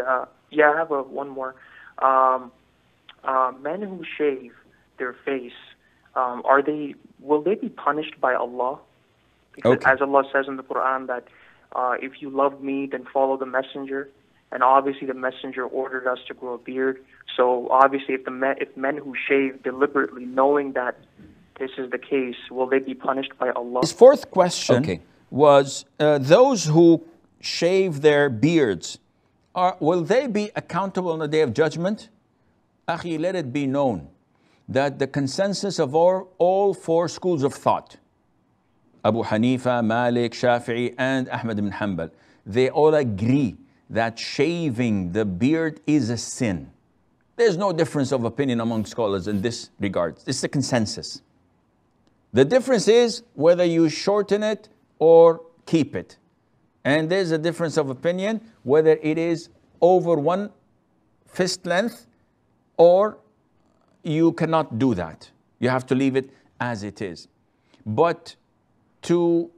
uh, yeah, I have a, uh, one more. Um, uh, men who shave their face, um, are they? Will they be punished by Allah? Because okay. as Allah says in the Quran that uh, if you love me, then follow the messenger. And obviously, the messenger ordered us to grow a beard. So obviously, if the men, if men who shave deliberately, knowing that this is the case, will they be punished by Allah? His fourth question okay. was uh, those who shave their beards are, will they be accountable on the day of judgment? Akhi, let it be known that the consensus of all, all four schools of thought, Abu Hanifa, Malik, Shafi'i, and Ahmad ibn Hanbal, they all agree that shaving the beard is a sin. There's no difference of opinion among scholars in this regard. It's the consensus. The difference is whether you shorten it or keep it. And there's a difference of opinion whether it is over one fist length or you cannot do that. You have to leave it as it is. But to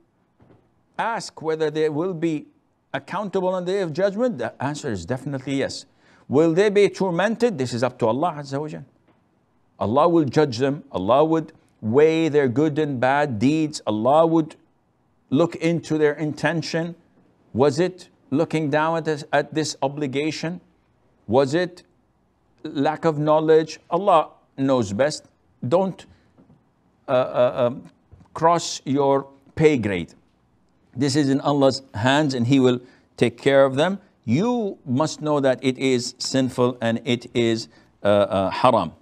ask whether they will be accountable on the day of judgment, the answer is definitely yes. Will they be tormented? This is up to Allah Allah will judge them. Allah would weigh their good and bad deeds. Allah would look into their intention. Was it looking down at this, at this obligation? Was it lack of knowledge? Allah knows best. Don't uh, uh, um, cross your pay grade. This is in Allah's hands and He will take care of them. You must know that it is sinful and it is uh, uh haram.